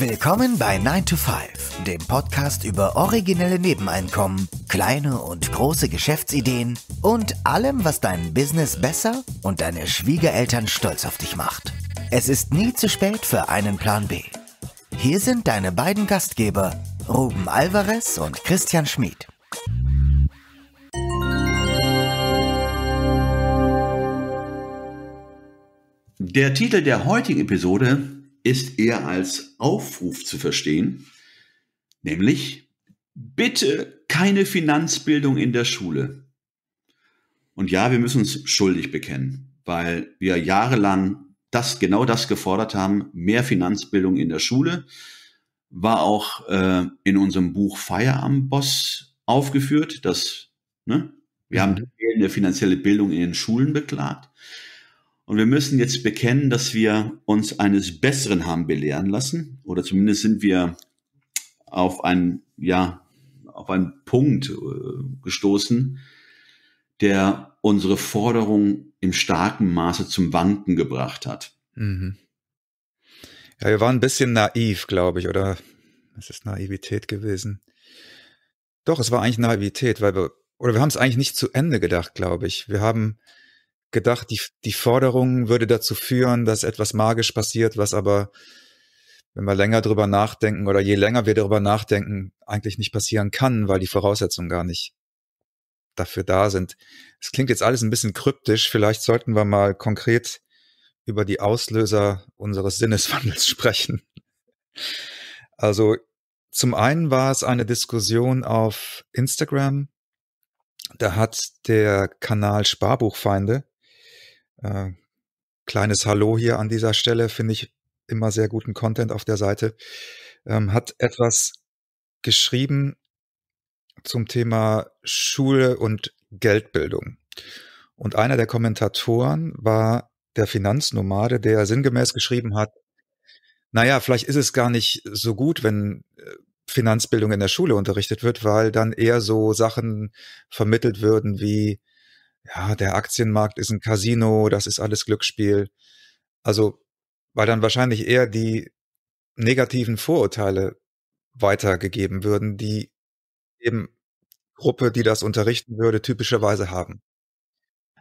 Willkommen bei 9 to 5, dem Podcast über originelle Nebeneinkommen, kleine und große Geschäftsideen und allem, was dein Business besser und deine Schwiegereltern stolz auf dich macht. Es ist nie zu spät für einen Plan B. Hier sind deine beiden Gastgeber, Ruben Alvarez und Christian Schmid. Der Titel der heutigen Episode ist eher als Aufruf zu verstehen, nämlich bitte keine Finanzbildung in der Schule. Und ja, wir müssen uns schuldig bekennen, weil wir jahrelang das, genau das gefordert haben, mehr Finanzbildung in der Schule, war auch äh, in unserem Buch Feierabend Boss aufgeführt, dass ne, wir haben mhm. fehlende finanzielle Bildung in den Schulen beklagt. Und wir müssen jetzt bekennen, dass wir uns eines Besseren haben belehren lassen. Oder zumindest sind wir auf einen, ja, auf einen Punkt äh, gestoßen, der unsere Forderung im starken Maße zum Wanken gebracht hat. Mhm. Ja, wir waren ein bisschen naiv, glaube ich, oder es ist Naivität gewesen. Doch, es war eigentlich Naivität, weil wir, oder wir haben es eigentlich nicht zu Ende gedacht, glaube ich. Wir haben gedacht, die, die Forderung würde dazu führen, dass etwas magisch passiert, was aber, wenn wir länger drüber nachdenken oder je länger wir darüber nachdenken, eigentlich nicht passieren kann, weil die Voraussetzungen gar nicht dafür da sind. Es klingt jetzt alles ein bisschen kryptisch. Vielleicht sollten wir mal konkret über die Auslöser unseres Sinneswandels sprechen. Also zum einen war es eine Diskussion auf Instagram. Da hat der Kanal Sparbuchfeinde äh, kleines Hallo hier an dieser Stelle, finde ich immer sehr guten Content auf der Seite, ähm, hat etwas geschrieben zum Thema Schule und Geldbildung. Und einer der Kommentatoren war der Finanznomade, der sinngemäß geschrieben hat, naja, vielleicht ist es gar nicht so gut, wenn äh, Finanzbildung in der Schule unterrichtet wird, weil dann eher so Sachen vermittelt würden wie ja, der Aktienmarkt ist ein Casino, das ist alles Glücksspiel. Also, weil dann wahrscheinlich eher die negativen Vorurteile weitergegeben würden, die eben Gruppe, die das unterrichten würde, typischerweise haben.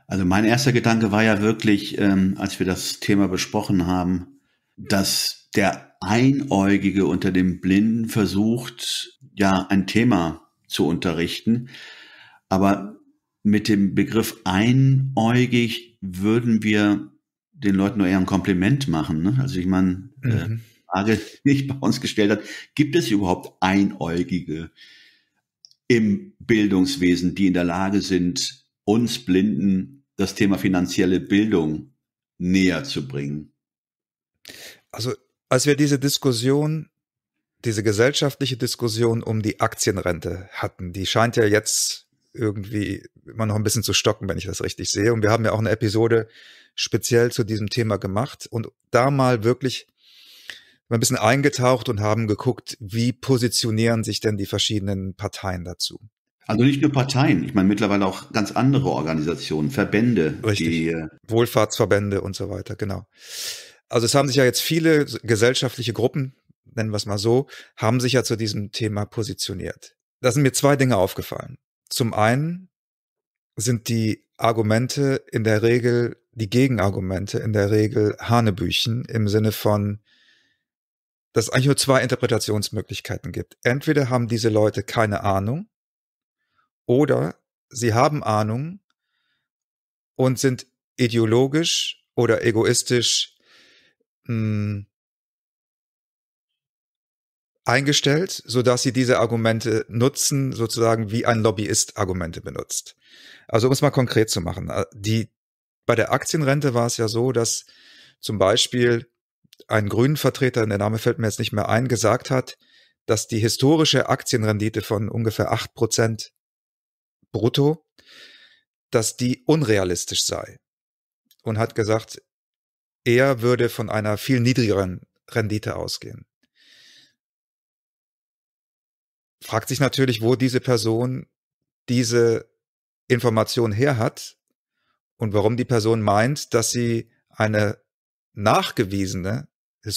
Also mein erster Gedanke war ja wirklich, ähm, als wir das Thema besprochen haben, dass der Einäugige unter dem Blinden versucht, ja, ein Thema zu unterrichten. Aber mit dem Begriff einäugig würden wir den Leuten nur eher ein Kompliment machen. Ne? Also ich meine, äh, mhm. äh, Frage, die ich bei uns gestellt hat, gibt es überhaupt Einäugige im Bildungswesen, die in der Lage sind, uns Blinden das Thema finanzielle Bildung näher zu bringen? Also als wir diese Diskussion, diese gesellschaftliche Diskussion um die Aktienrente hatten, die scheint ja jetzt irgendwie immer noch ein bisschen zu stocken, wenn ich das richtig sehe. Und wir haben ja auch eine Episode speziell zu diesem Thema gemacht und da mal wirklich ein bisschen eingetaucht und haben geguckt, wie positionieren sich denn die verschiedenen Parteien dazu. Also nicht nur Parteien, ich meine mittlerweile auch ganz andere Organisationen, Verbände, Richtig. die äh, Wohlfahrtsverbände und so weiter, genau. Also es haben sich ja jetzt viele gesellschaftliche Gruppen, nennen wir es mal so, haben sich ja zu diesem Thema positioniert. Da sind mir zwei Dinge aufgefallen. Zum einen sind die Argumente in der Regel, die Gegenargumente in der Regel Hanebüchen im Sinne von, dass es eigentlich nur zwei Interpretationsmöglichkeiten gibt. Entweder haben diese Leute keine Ahnung oder sie haben Ahnung und sind ideologisch oder egoistisch mh, hm, eingestellt, so dass sie diese Argumente nutzen, sozusagen wie ein Lobbyist Argumente benutzt. Also um es mal konkret zu machen, äh, die, bei der Aktienrente war es ja so, dass zum Beispiel ein Grünenvertreter, vertreter der Name fällt mir jetzt nicht mehr ein, gesagt hat, dass die historische Aktienrendite von ungefähr acht Prozent brutto, dass die unrealistisch sei. Und hat gesagt, er würde von einer viel niedrigeren Rendite ausgehen fragt sich natürlich, wo diese Person diese Information her hat und warum die Person meint, dass sie eine nachgewiesene,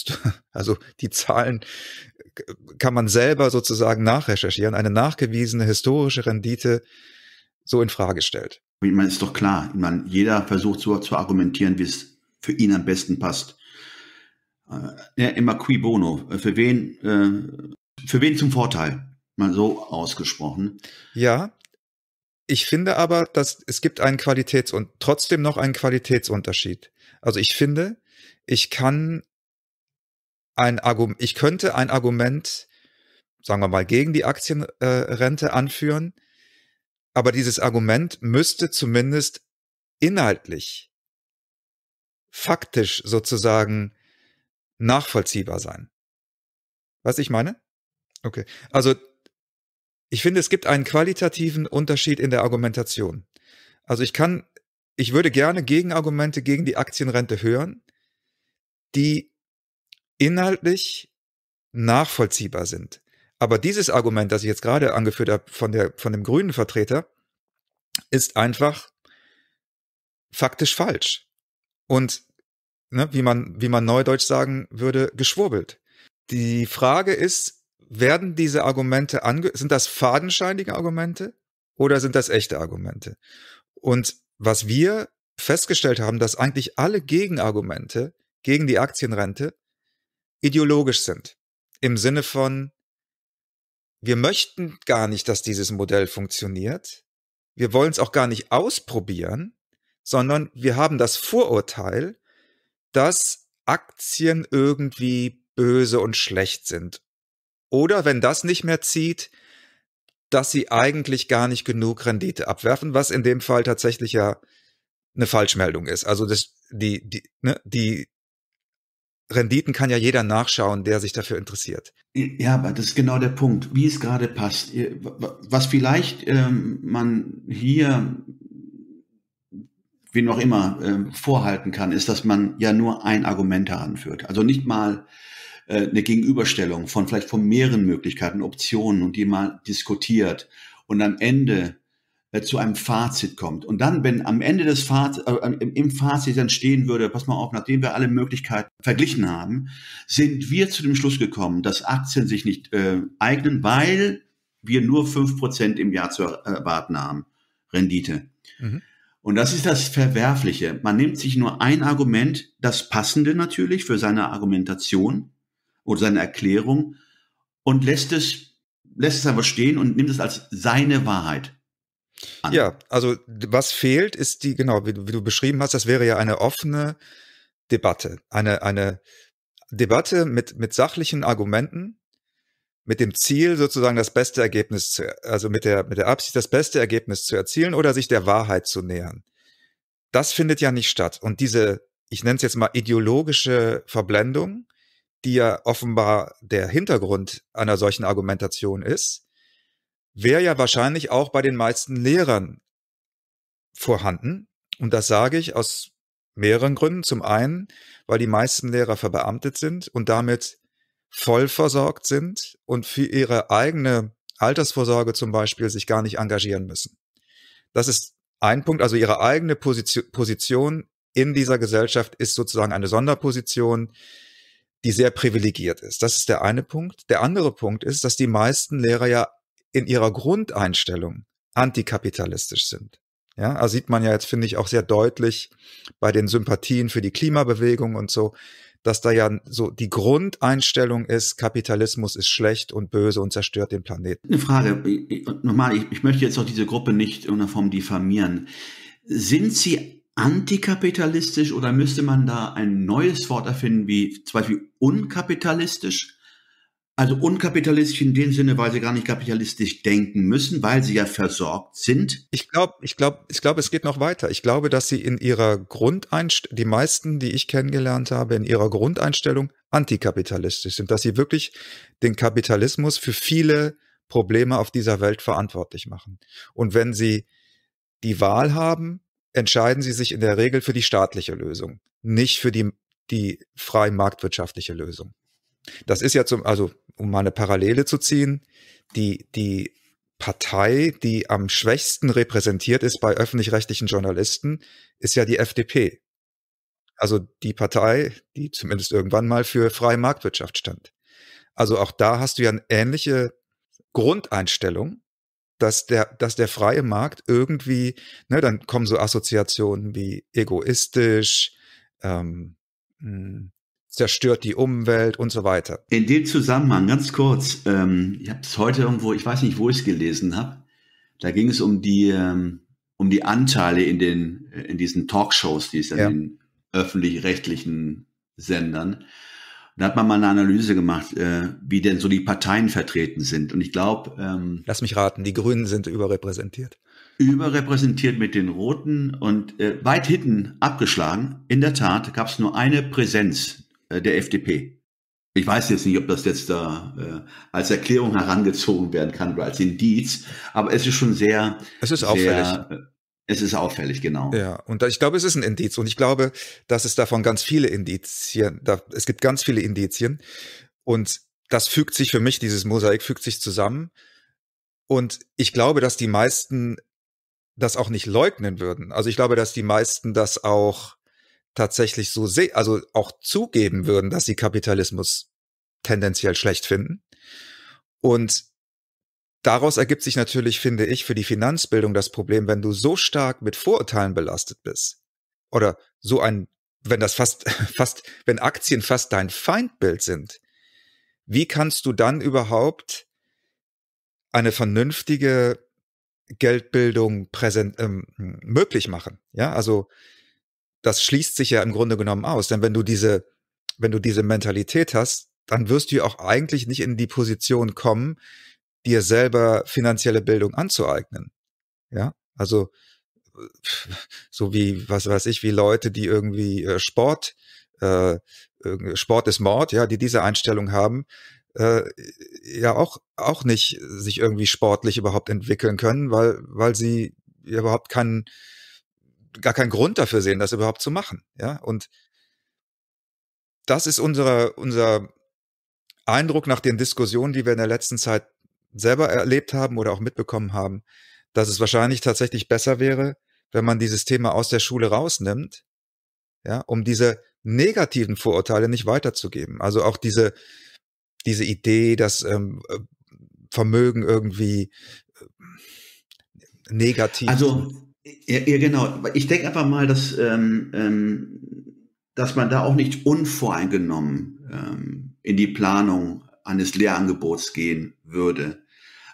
also die Zahlen äh, kann man selber sozusagen nachrecherchieren, eine nachgewiesene historische Rendite so in Frage stellt. Ich meine, ist doch klar. Ich jeder versucht so zu argumentieren, wie es für ihn am besten passt. Äh, immer qui bono. Für wen, äh, für wen zum Vorteil? mal so ausgesprochen. Ja, ich finde aber, dass es gibt einen Qualitäts- und trotzdem noch einen Qualitätsunterschied. Also ich finde, ich kann ein Argument, ich könnte ein Argument, sagen wir mal, gegen die Aktienrente äh, anführen, aber dieses Argument müsste zumindest inhaltlich, faktisch sozusagen nachvollziehbar sein. Was ich meine? Okay. Also ich finde, es gibt einen qualitativen Unterschied in der Argumentation. Also ich kann, ich würde gerne Gegenargumente gegen die Aktienrente hören, die inhaltlich nachvollziehbar sind. Aber dieses Argument, das ich jetzt gerade angeführt habe von, der, von dem grünen Vertreter, ist einfach faktisch falsch. Und ne, wie, man, wie man neudeutsch sagen würde, geschwurbelt. Die Frage ist, werden diese Argumente ange sind das fadenscheinige Argumente oder sind das echte Argumente? Und was wir festgestellt haben, dass eigentlich alle Gegenargumente gegen die Aktienrente ideologisch sind. Im Sinne von, wir möchten gar nicht, dass dieses Modell funktioniert. Wir wollen es auch gar nicht ausprobieren, sondern wir haben das Vorurteil, dass Aktien irgendwie böse und schlecht sind oder wenn das nicht mehr zieht, dass sie eigentlich gar nicht genug Rendite abwerfen, was in dem Fall tatsächlich ja eine Falschmeldung ist. Also das, die, die, ne, die Renditen kann ja jeder nachschauen, der sich dafür interessiert. Ja, aber das ist genau der Punkt, wie es gerade passt. Was vielleicht ähm, man hier, wie noch immer, ähm, vorhalten kann, ist, dass man ja nur ein Argument anführt. Also nicht mal äh, eine Gegenüberstellung von vielleicht von mehreren Möglichkeiten, Optionen und die mal diskutiert und am Ende äh, zu einem Fazit kommt. Und dann, wenn am Ende des Fazit, äh, im Fazit dann stehen würde, pass mal auf, nachdem wir alle Möglichkeiten verglichen haben, sind wir zu dem Schluss gekommen, dass Aktien sich nicht äh, eignen, weil wir nur fünf Prozent im Jahr zu erwarten haben, Rendite. Mhm. Und das ist das Verwerfliche. Man nimmt sich nur ein Argument, das passende natürlich für seine Argumentation, oder seine Erklärung und lässt es, lässt es einfach stehen und nimmt es als seine Wahrheit. An. Ja, also was fehlt, ist die, genau, wie du, wie du beschrieben hast, das wäre ja eine offene Debatte. Eine, eine Debatte mit, mit sachlichen Argumenten, mit dem Ziel, sozusagen das beste Ergebnis zu, also mit der, mit der Absicht, das beste Ergebnis zu erzielen oder sich der Wahrheit zu nähern. Das findet ja nicht statt. Und diese, ich nenne es jetzt mal ideologische Verblendung, die ja offenbar der Hintergrund einer solchen Argumentation ist, wäre ja wahrscheinlich auch bei den meisten Lehrern vorhanden. Und das sage ich aus mehreren Gründen. Zum einen, weil die meisten Lehrer verbeamtet sind und damit voll versorgt sind und für ihre eigene Altersvorsorge zum Beispiel sich gar nicht engagieren müssen. Das ist ein Punkt, also ihre eigene Position in dieser Gesellschaft ist sozusagen eine Sonderposition, die sehr privilegiert ist. Das ist der eine Punkt. Der andere Punkt ist, dass die meisten Lehrer ja in ihrer Grundeinstellung antikapitalistisch sind. Ja, also sieht man ja jetzt, finde ich, auch sehr deutlich bei den Sympathien für die Klimabewegung und so, dass da ja so die Grundeinstellung ist, Kapitalismus ist schlecht und böse und zerstört den Planeten. Eine Frage, nochmal, ich, ich möchte jetzt auch diese Gruppe nicht in irgendeiner Form diffamieren. Sind sie antikapitalistisch oder müsste man da ein neues Wort erfinden, wie zum Beispiel unkapitalistisch? Also unkapitalistisch in dem Sinne, weil sie gar nicht kapitalistisch denken müssen, weil sie ja versorgt sind. Ich glaube, ich glaube, ich glaube, es geht noch weiter. Ich glaube, dass sie in ihrer Grundeinstellung, die meisten, die ich kennengelernt habe, in ihrer Grundeinstellung antikapitalistisch sind, dass sie wirklich den Kapitalismus für viele Probleme auf dieser Welt verantwortlich machen. Und wenn sie die Wahl haben, entscheiden sie sich in der Regel für die staatliche Lösung, nicht für die, die frei marktwirtschaftliche Lösung. Das ist ja zum, also um mal eine Parallele zu ziehen, die, die Partei, die am schwächsten repräsentiert ist bei öffentlich-rechtlichen Journalisten, ist ja die FDP. Also die Partei, die zumindest irgendwann mal für freie Marktwirtschaft stand. Also auch da hast du ja eine ähnliche Grundeinstellung, dass der, dass der freie Markt irgendwie, ne, dann kommen so Assoziationen wie egoistisch, ähm, hm, zerstört die Umwelt und so weiter. In dem Zusammenhang, ganz kurz, ähm, ich habe es heute irgendwo, ich weiß nicht, wo ich es gelesen habe, da ging es um die, ähm, um die Anteile in, den, in diesen Talkshows, die es ja. in den öffentlich-rechtlichen Sendern da hat man mal eine Analyse gemacht, äh, wie denn so die Parteien vertreten sind. Und ich glaube. Ähm, Lass mich raten, die Grünen sind überrepräsentiert. Überrepräsentiert mit den Roten und äh, weit hinten abgeschlagen. In der Tat gab es nur eine Präsenz äh, der FDP. Ich weiß jetzt nicht, ob das jetzt da äh, als Erklärung herangezogen werden kann oder als Indiz, aber es ist schon sehr. Es ist auffällig. Sehr, äh, es ist auffällig, genau. Ja, und ich glaube, es ist ein Indiz. Und ich glaube, dass es davon ganz viele Indizien, da, es gibt ganz viele Indizien. Und das fügt sich für mich, dieses Mosaik fügt sich zusammen. Und ich glaube, dass die meisten das auch nicht leugnen würden. Also ich glaube, dass die meisten das auch tatsächlich so sehen, also auch zugeben würden, dass sie Kapitalismus tendenziell schlecht finden. Und Daraus ergibt sich natürlich, finde ich, für die Finanzbildung das Problem, wenn du so stark mit Vorurteilen belastet bist oder so ein, wenn das fast, fast, wenn Aktien fast dein Feindbild sind, wie kannst du dann überhaupt eine vernünftige Geldbildung präsent, ähm, möglich machen? Ja, also das schließt sich ja im Grunde genommen aus, denn wenn du diese, wenn du diese Mentalität hast, dann wirst du auch eigentlich nicht in die Position kommen, dir selber finanzielle Bildung anzueignen. Ja, also äh, so wie, was weiß ich, wie Leute, die irgendwie äh, Sport, äh, Sport ist Mord, ja, die diese Einstellung haben, äh, ja auch, auch nicht sich irgendwie sportlich überhaupt entwickeln können, weil, weil sie überhaupt keinen, gar keinen Grund dafür sehen, das überhaupt zu machen, ja, und das ist unser unser Eindruck nach den Diskussionen, die wir in der letzten Zeit selber erlebt haben oder auch mitbekommen haben, dass es wahrscheinlich tatsächlich besser wäre, wenn man dieses Thema aus der Schule rausnimmt, ja, um diese negativen Vorurteile nicht weiterzugeben. Also auch diese, diese Idee, dass ähm, äh, Vermögen irgendwie äh, negativ. Also, ja, ja, genau. Ich denke einfach mal, dass, ähm, ähm, dass man da auch nicht unvoreingenommen ähm, in die Planung eines Lehrangebots gehen würde,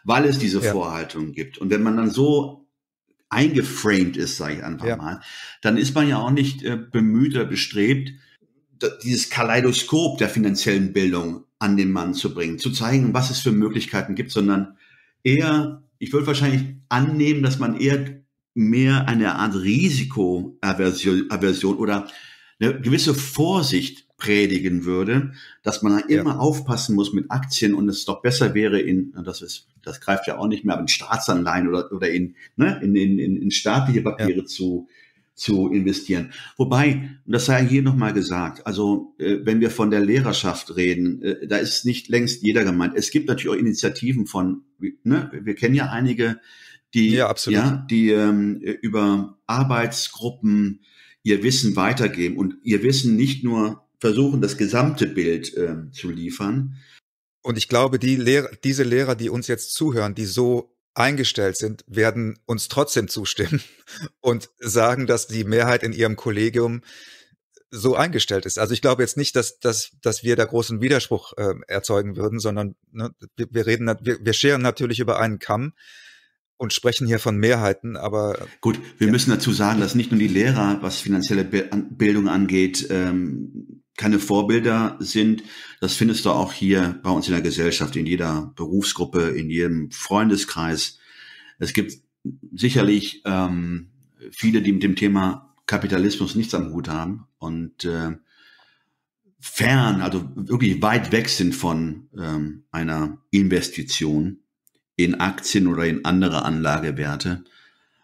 weil es diese ja. Vorhaltungen gibt. Und wenn man dann so eingeframed ist, sage ich einfach ja. mal, dann ist man ja auch nicht äh, bemüht oder bestrebt, dieses Kaleidoskop der finanziellen Bildung an den Mann zu bringen, zu zeigen, was es für Möglichkeiten gibt, sondern eher, ich würde wahrscheinlich annehmen, dass man eher mehr eine Art Risikoaversion oder eine gewisse Vorsicht predigen würde, dass man immer ja. aufpassen muss mit Aktien und es doch besser wäre in, das ist, das greift ja auch nicht mehr, aber in Staatsanleihen oder, oder in, ne, in, in, in staatliche Papiere ja. zu, zu investieren. Wobei, und das sei hier nochmal gesagt, also äh, wenn wir von der Lehrerschaft reden, äh, da ist nicht längst jeder gemeint. Es gibt natürlich auch Initiativen von, ne, wir kennen ja einige, die, ja, ja die ähm, über Arbeitsgruppen ihr Wissen weitergeben und ihr Wissen nicht nur versuchen, das gesamte Bild äh, zu liefern. Und ich glaube, die Lehrer, diese Lehrer, die uns jetzt zuhören, die so eingestellt sind, werden uns trotzdem zustimmen und sagen, dass die Mehrheit in ihrem Kollegium so eingestellt ist. Also ich glaube jetzt nicht, dass, dass, dass wir da großen Widerspruch äh, erzeugen würden, sondern ne, wir, wir reden, wir, wir scheren natürlich über einen Kamm und sprechen hier von Mehrheiten, aber. Gut, wir ja. müssen dazu sagen, dass nicht nur die Lehrer, was finanzielle Bildung angeht, ähm, keine Vorbilder sind. Das findest du auch hier bei uns in der Gesellschaft, in jeder Berufsgruppe, in jedem Freundeskreis. Es gibt sicherlich ähm, viele, die mit dem Thema Kapitalismus nichts am Hut haben und äh, fern, also wirklich weit weg sind von ähm, einer Investition in Aktien oder in andere Anlagewerte.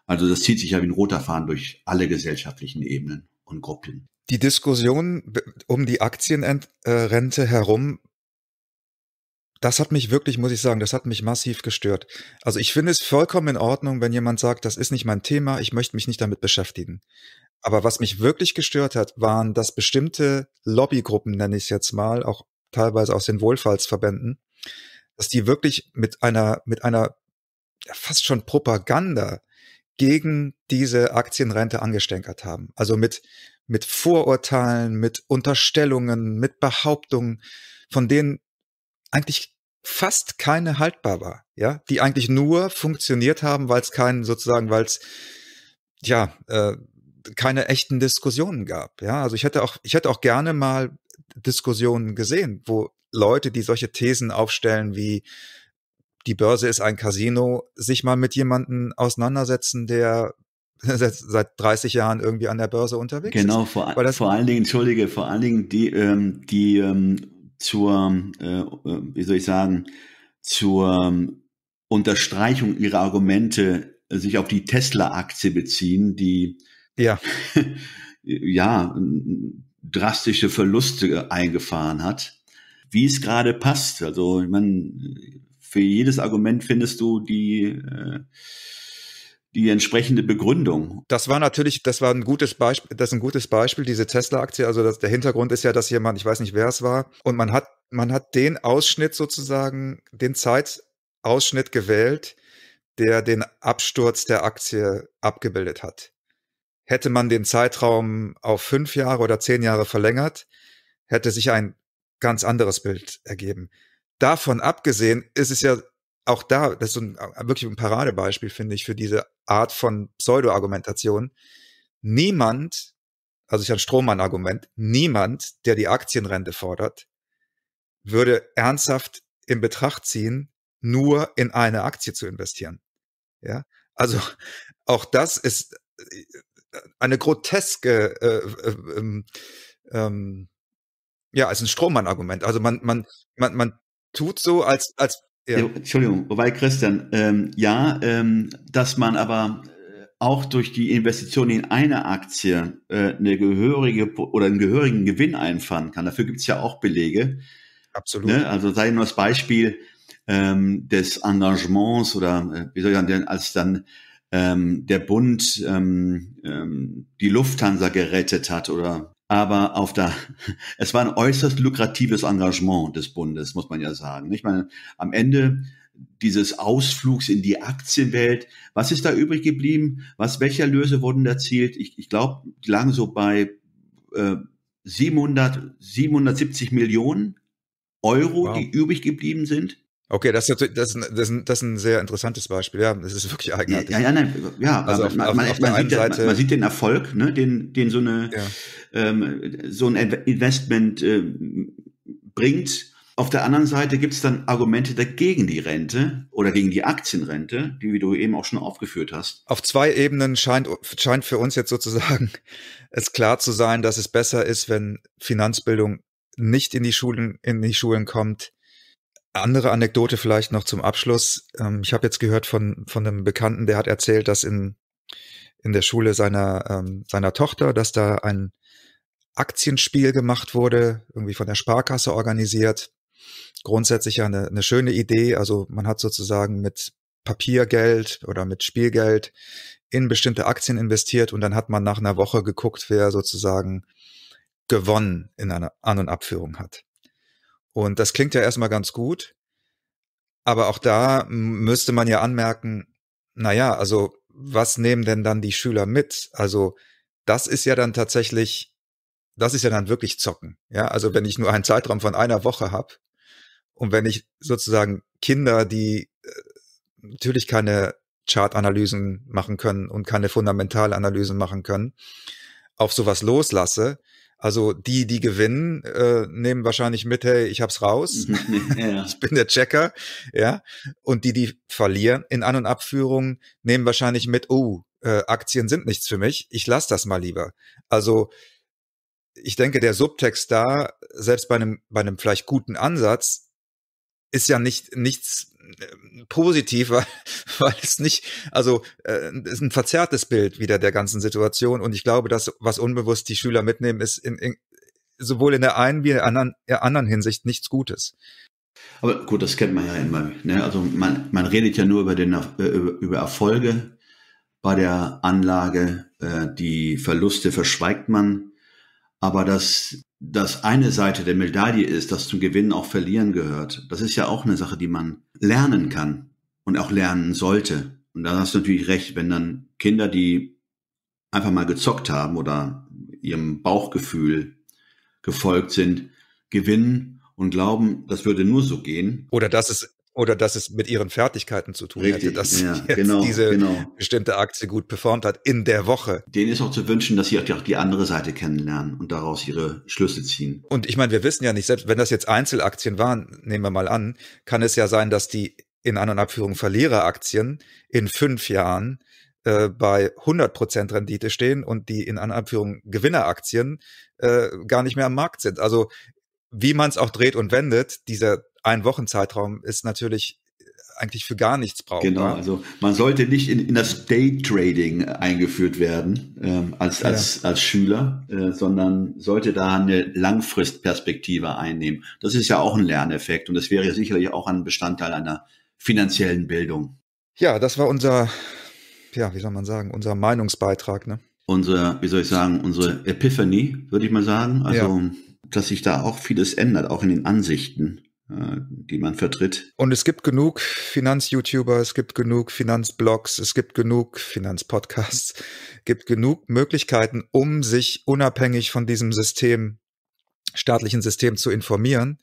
Also das zieht sich ja wie ein roter Faden durch alle gesellschaftlichen Ebenen und Gruppen. Die Diskussion um die Aktienrente äh, herum, das hat mich wirklich, muss ich sagen, das hat mich massiv gestört. Also ich finde es vollkommen in Ordnung, wenn jemand sagt, das ist nicht mein Thema, ich möchte mich nicht damit beschäftigen. Aber was mich wirklich gestört hat, waren, dass bestimmte Lobbygruppen, nenne ich es jetzt mal, auch teilweise aus den Wohlfahrtsverbänden, dass die wirklich mit einer, mit einer fast schon Propaganda gegen diese Aktienrente angestänkert haben. Also mit, mit Vorurteilen, mit Unterstellungen, mit Behauptungen, von denen eigentlich fast keine haltbar war, ja, die eigentlich nur funktioniert haben, weil es keinen sozusagen, weil es ja äh, keine echten Diskussionen gab, ja. Also ich hätte auch, ich hätte auch gerne mal Diskussionen gesehen, wo Leute, die solche Thesen aufstellen wie die Börse ist ein Casino, sich mal mit jemandem auseinandersetzen, der seit 30 Jahren irgendwie an der Börse unterwegs genau, ist. Genau, vor, vor allen Dingen, entschuldige, vor allen Dingen die, ähm, die ähm, zur, äh, äh, wie soll ich sagen, zur ähm, Unterstreichung ihrer Argumente sich auf die Tesla-Aktie beziehen, die ja, ja drastische Verluste eingefahren hat wie es gerade passt. Also ich meine, für jedes Argument findest du die äh, die entsprechende Begründung. Das war natürlich, das war ein gutes Beispiel, das ist ein gutes Beispiel, diese Tesla-Aktie. Also das, der Hintergrund ist ja, dass jemand, ich weiß nicht, wer es war, und man hat, man hat den Ausschnitt sozusagen, den Zeitausschnitt gewählt, der den Absturz der Aktie abgebildet hat. Hätte man den Zeitraum auf fünf Jahre oder zehn Jahre verlängert, hätte sich ein ganz anderes Bild ergeben. Davon abgesehen ist es ja auch da, das ist ein, äh, wirklich ein Paradebeispiel, finde ich, für diese Art von Pseudo-Argumentation. Niemand, also ich habe ein Strohmann-Argument, niemand, der die Aktienrente fordert, würde ernsthaft in Betracht ziehen, nur in eine Aktie zu investieren. Ja, also auch das ist äh, äh, eine groteske äh, äh, ähm, ähm, ja, ist ein Strohmann-Argument. Also man, man, man, man tut so, als, als ja. Entschuldigung, wobei Christian, ähm, ja, ähm, dass man aber äh, auch durch die Investition in eine Aktie äh, eine gehörige oder einen gehörigen Gewinn einfahren kann. Dafür gibt es ja auch Belege. Absolut. Ne? Also sei nur das Beispiel ähm, des Engagements oder äh, wie soll ich sagen, als dann ähm, der Bund ähm, ähm, die Lufthansa gerettet hat oder aber auf der, es war ein äußerst lukratives Engagement des Bundes, muss man ja sagen. Ich meine, am Ende dieses Ausflugs in die Aktienwelt, was ist da übrig geblieben? Was, welche Erlöse wurden erzielt? Ich, ich glaube, die lagen so bei äh, 700, 770 Millionen Euro, wow. die übrig geblieben sind. Okay, das ist, natürlich, das, ist, das, das ist ein sehr interessantes Beispiel. Ja, das ist wirklich eigenartig. Ja, ja, nein, ja. Also auf, man, auf, man, auf man, sieht, Seite, man, sieht, den Erfolg, ne, den, den so eine ja. ähm, so ein Investment äh, bringt. Auf der anderen Seite gibt es dann Argumente dagegen die Rente oder gegen die Aktienrente, die wie du eben auch schon aufgeführt hast. Auf zwei Ebenen scheint, scheint für uns jetzt sozusagen es klar zu sein, dass es besser ist, wenn Finanzbildung nicht in die Schulen, in die Schulen kommt, andere Anekdote vielleicht noch zum Abschluss. Ähm, ich habe jetzt gehört von, von einem Bekannten, der hat erzählt, dass in, in der Schule seiner, ähm, seiner Tochter, dass da ein Aktienspiel gemacht wurde, irgendwie von der Sparkasse organisiert. Grundsätzlich ja eine, eine schöne Idee. Also man hat sozusagen mit Papiergeld oder mit Spielgeld in bestimmte Aktien investiert und dann hat man nach einer Woche geguckt, wer sozusagen gewonnen in einer An- und Abführung hat. Und das klingt ja erstmal ganz gut. Aber auch da müsste man ja anmerken, na ja, also was nehmen denn dann die Schüler mit? Also das ist ja dann tatsächlich, das ist ja dann wirklich zocken. Ja, also wenn ich nur einen Zeitraum von einer Woche habe und wenn ich sozusagen Kinder, die äh, natürlich keine Chartanalysen machen können und keine Fundamentalanalysen machen können, auf sowas loslasse, also die, die gewinnen, äh, nehmen wahrscheinlich mit, hey, ich hab's raus, ja. ich bin der Checker, ja. Und die, die verlieren in An- und Abführungen, nehmen wahrscheinlich mit, oh, äh, Aktien sind nichts für mich, ich lass das mal lieber. Also ich denke, der Subtext da, selbst bei einem, bei einem vielleicht guten Ansatz, ist ja nicht nichts ähm, positiv, weil, weil es nicht, also äh, es ist ein verzerrtes Bild wieder der ganzen Situation. Und ich glaube, dass was unbewusst die Schüler mitnehmen, ist in, in, sowohl in der einen wie in der anderen, der anderen Hinsicht nichts Gutes. Aber gut, das kennt man ja immer. Ne? Also man, man redet ja nur über, den, äh, über Erfolge bei der Anlage, äh, die Verluste verschweigt man. Aber dass das eine Seite der Medaille ist, dass zum Gewinnen auch Verlieren gehört. Das ist ja auch eine Sache, die man lernen kann und auch lernen sollte. Und da hast du natürlich recht, wenn dann Kinder, die einfach mal gezockt haben oder ihrem Bauchgefühl gefolgt sind, gewinnen und glauben, das würde nur so gehen. Oder dass es oder dass es mit ihren Fertigkeiten zu tun Richtig, hätte, dass ja, jetzt genau, diese genau. bestimmte Aktie gut performt hat in der Woche. Denen ist auch zu wünschen, dass sie auch die, andere Seite kennenlernen und daraus ihre Schlüsse ziehen. Und ich meine, wir wissen ja nicht, selbst wenn das jetzt Einzelaktien waren, nehmen wir mal an, kann es ja sein, dass die in An- und Abführung Verliereraktien in fünf Jahren äh, bei 100% Rendite stehen und die in An- und Abführung Gewinneraktien äh, gar nicht mehr am Markt sind. Also wie man es auch dreht und wendet, dieser ein Wochen Zeitraum ist natürlich äh, eigentlich für gar nichts brauchbar. Genau, also man sollte nicht in, in das Day Trading äh, eingeführt werden ähm, als, ja. als Schüler, äh, sondern sollte da eine Langfristperspektive einnehmen. Das ist ja auch ein Lerneffekt und das wäre sicherlich auch ein Bestandteil einer finanziellen Bildung. Ja, das war unser, ja, wie soll man sagen, unser Meinungsbeitrag, ne? Unsere, wie soll ich sagen, unsere Epiphany, würde ich mal sagen. Also ja dass sich da auch vieles ändert, auch in den Ansichten äh, die man vertritt. Und es gibt genug Finanz-YouTuber, es gibt genug Finanzblogs, es gibt genug Finanzpodcasts, es gibt genug Möglichkeiten, um sich unabhängig von diesem System, staatlichen System zu informieren.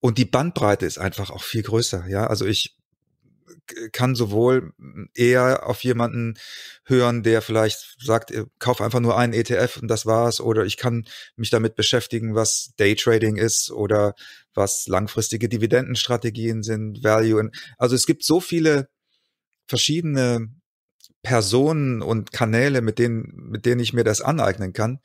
Und die Bandbreite ist einfach auch viel größer. Ja, also ich kann sowohl eher auf jemanden hören, der vielleicht sagt, äh, kauf einfach nur einen ETF und das war's, oder ich kann mich damit beschäftigen, was Daytrading ist oder was langfristige Dividendenstrategien sind, Value. Also es gibt so viele verschiedene Personen und Kanäle, mit denen, mit denen ich mir das aneignen kann.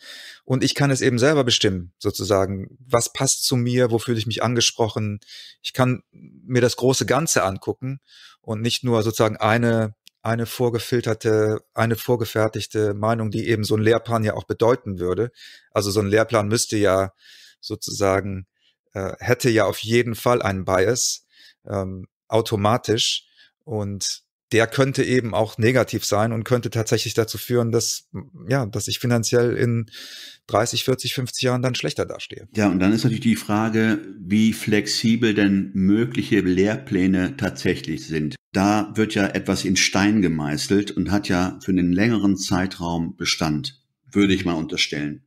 Und ich kann es eben selber bestimmen, sozusagen. Was passt zu mir? Wo fühle ich mich angesprochen? Ich kann mir das große Ganze angucken und nicht nur sozusagen eine, eine vorgefilterte, eine vorgefertigte Meinung, die eben so ein Lehrplan ja auch bedeuten würde. Also so ein Lehrplan müsste ja sozusagen, äh, hätte ja auf jeden Fall einen Bias, ähm, automatisch. Und der könnte eben auch negativ sein und könnte tatsächlich dazu führen, dass, ja, dass ich finanziell in 30, 40, 50 Jahren dann schlechter dastehe. Ja, und dann ist natürlich die Frage, wie flexibel denn mögliche Lehrpläne tatsächlich sind. Da wird ja etwas in Stein gemeißelt und hat ja für einen längeren Zeitraum Bestand, würde ich mal unterstellen.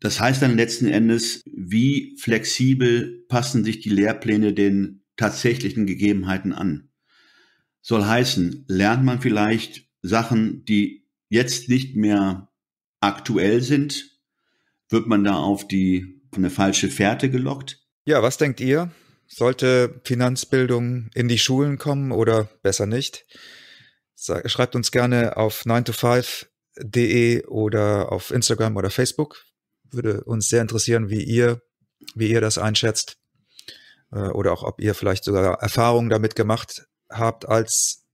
Das heißt dann letzten Endes, wie flexibel passen sich die Lehrpläne den tatsächlichen Gegebenheiten an? Soll heißen, lernt man vielleicht Sachen, die jetzt nicht mehr aktuell sind? Wird man da auf die auf eine falsche Fährte gelockt? Ja, was denkt ihr? Sollte Finanzbildung in die Schulen kommen oder besser nicht? Schreibt uns gerne auf 9to5.de e oder auf Instagram oder Facebook. Würde uns sehr interessieren, wie ihr, wie ihr das einschätzt. Äh, oder auch, ob ihr vielleicht sogar Erfahrungen damit gemacht habt als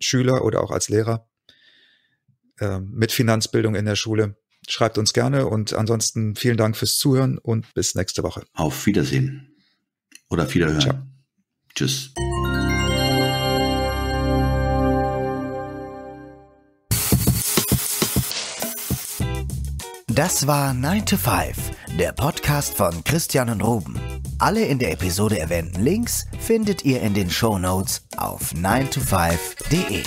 Schüler oder auch als Lehrer äh, mit Finanzbildung in der Schule. Schreibt uns gerne und ansonsten vielen Dank fürs Zuhören und bis nächste Woche. Auf Wiedersehen oder Wiederhören. Ciao. Tschüss. Das war 9 to 5, der Podcast von Christian und Ruben. Alle in der Episode erwähnten Links findet ihr in den Show Notes auf 9to5.de.